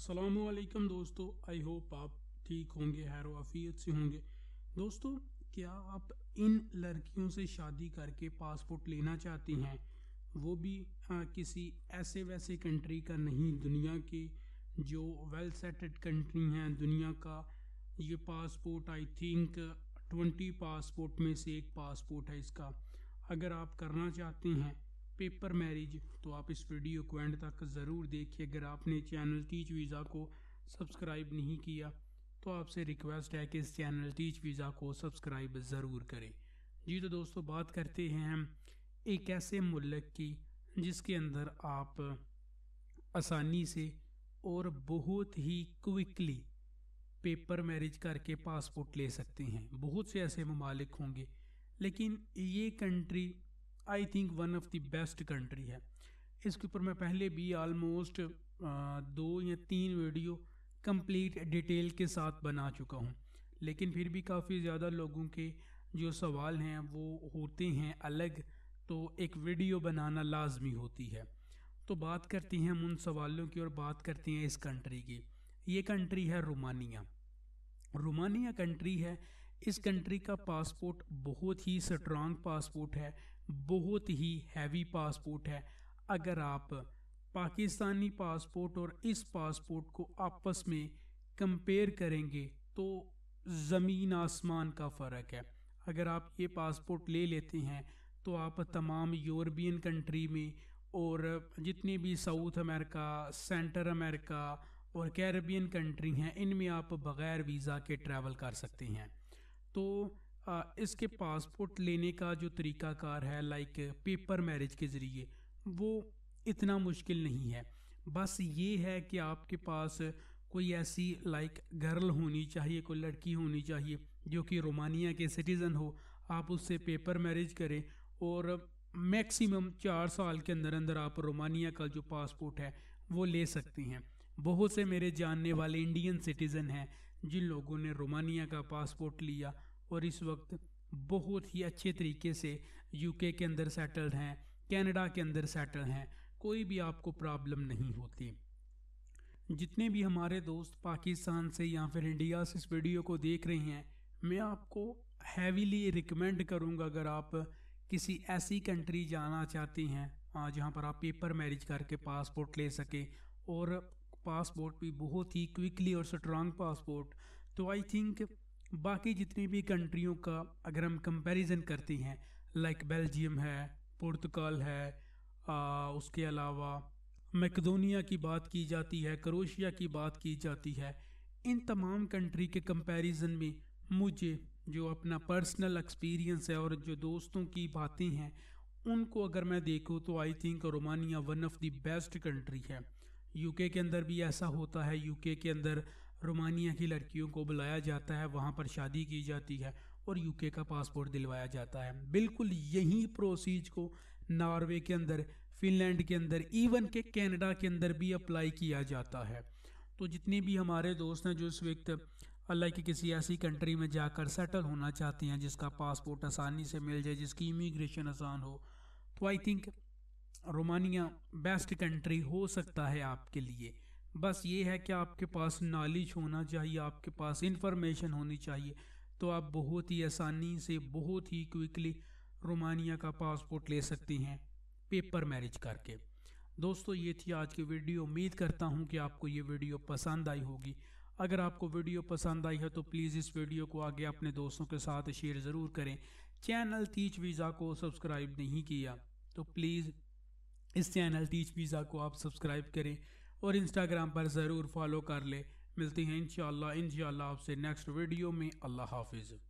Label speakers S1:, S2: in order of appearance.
S1: असलकम दोस्तों I hope आप ठीक होंगे हैर आफियत से होंगे दोस्तों क्या आप इन लड़कियों से शादी करके पासपोर्ट लेना चाहती हैं वो भी आ, किसी ऐसे वैसे कंट्री का नहीं दुनिया के जो वेल सेटेड कंट्री हैं दुनिया का ये passport I think twenty passport में से एक पासपोर्ट है इसका अगर आप करना चाहते हैं पेपर मैरिज तो आप इस वीडियो को एंड तक ज़रूर देखिए अगर आपने चैनल टीच वीज़ा को सब्सक्राइब नहीं किया तो आपसे रिक्वेस्ट है कि इस चैनल टीच वीज़ा को सब्सक्राइब ज़रूर करें जी तो दोस्तों बात करते हैं हम एक ऐसे मुल्क की जिसके अंदर आप आसानी से और बहुत ही क्विकली पेपर मैरिज करके पासपोर्ट ले सकते हैं बहुत से ऐसे ममालिक होंगे लेकिन ये country I think one of the best country है इसके ऊपर मैं पहले भी आलमोस्ट दो या तीन वीडियो कंप्लीट डिटेल के साथ बना चुका हूँ लेकिन फिर भी काफ़ी ज़्यादा लोगों के जो सवाल हैं वो होते हैं अलग तो एक वीडियो बनाना लाजमी होती है तो बात करते हैं हम उन सवालों की और बात करते हैं इस कंट्री की ये कंट्री है रोमानिया रोमानिया कंट्री है इस कंट्री का पासपोर्ट बहुत ही स्ट्रांग पासपोर्ट है बहुत ही हैवी पासपोर्ट है अगर आप पाकिस्तानी पासपोर्ट और इस पासपोर्ट को आपस में कंपेयर करेंगे तो ज़मीन आसमान का फ़र्क है अगर आप ये पासपोर्ट ले लेते हैं तो आप तमाम यूरोपियन कंट्री में और जितने भी साउथ अमेरिका सेंटर अमेरिका और कैरेबियन कंट्री हैं इनमें आप बग़ैर वीज़ा के ट्रैवल कर सकते हैं तो आ, इसके पासपोर्ट लेने का जो तरीकाकार है लाइक पेपर मैरिज के ज़रिए वो इतना मुश्किल नहीं है बस ये है कि आपके पास कोई ऐसी लाइक गर्ल होनी चाहिए कोई लड़की होनी चाहिए जो कि रोमानिया के सिटीज़न हो आप उससे पेपर मैरिज करें और मैक्सिमम चार साल के अंदर अंदर आप रोमानिया का जो पासपोर्ट है वो ले सकते हैं बहुत से मेरे जानने वाले इंडियन सिटीज़न हैं जिन लोगों ने रोमानिया का पासपोर्ट लिया और इस वक्त बहुत ही अच्छे तरीके से यूके के अंदर सेटल्ड हैं कनाडा के अंदर सेटल हैं कोई भी आपको प्रॉब्लम नहीं होती जितने भी हमारे दोस्त पाकिस्तान से या फिर इंडिया से इस वीडियो को देख रहे हैं मैं आपको हैवीली रिकमेंड करूंगा अगर आप किसी ऐसी कंट्री जाना चाहती हैं जहां पर आप पेपर मैरिज करके पासपोर्ट ले सकें और पासपोर्ट भी बहुत ही क्विकली और स्ट्रांग पासपोर्ट तो आई थिंक बाकी जितनी भी कंट्रियों का अगर हम कंपैरिजन करते हैं लाइक बेल्जियम है पुर्तगाल है आ, उसके अलावा मैकदोनिया की बात की जाती है क्रोशिया की बात की जाती है इन तमाम कंट्री के कंपैरिजन में मुझे जो अपना पर्सनल एक्सपीरियंस है और जो दोस्तों की बातें हैं उनको अगर मैं देखूँ तो I think Romania one of the best country है यूके के अंदर भी ऐसा होता है यूके के अंदर रोमानिया की लड़कियों को बुलाया जाता है वहाँ पर शादी की जाती है और यूके का पासपोर्ट दिलवाया जाता है बिल्कुल यही प्रोसीज को नॉर्वे के अंदर फिनलैंड के अंदर इवन के कनाडा के अंदर भी अप्लाई किया जाता है तो जितने भी हमारे दोस्त हैं जो इस वक्त अल्लाह की किसी ऐसी कंट्री में जाकर सेटल होना चाहते हैं जिसका पासपोर्ट आसानी से मिल जाए जिसकी इमिग्रेशन आसान हो तो I think Romania best country हो सकता है आपके लिए बस ये है कि आपके पास नॉलेज होना चाहिए आपके पास इंफॉर्मेशन होनी चाहिए तो आप बहुत ही आसानी से बहुत ही क्विकली रोमानिया का पासपोर्ट ले सकती हैं पेपर मैरिज करके दोस्तों ये थी आज की वीडियो उम्मीद करता हूँ कि आपको ये वीडियो पसंद आई होगी अगर आपको वीडियो पसंद आई है तो प्लीज़ इस वीडियो को आगे अपने दोस्तों के साथ शेयर ज़रूर करें चैनल तीज वीज़ा को सब्सक्राइब नहीं किया तो प्लीज़ इस चैनल टीच पिज़्ज़ा को आप सब्सक्राइब करें और इंस्टाग्राम पर ज़रूर फॉलो कर लें मिलती हैं इन इन आपसे नेक्स्ट वीडियो में अल्लाह हाफिज़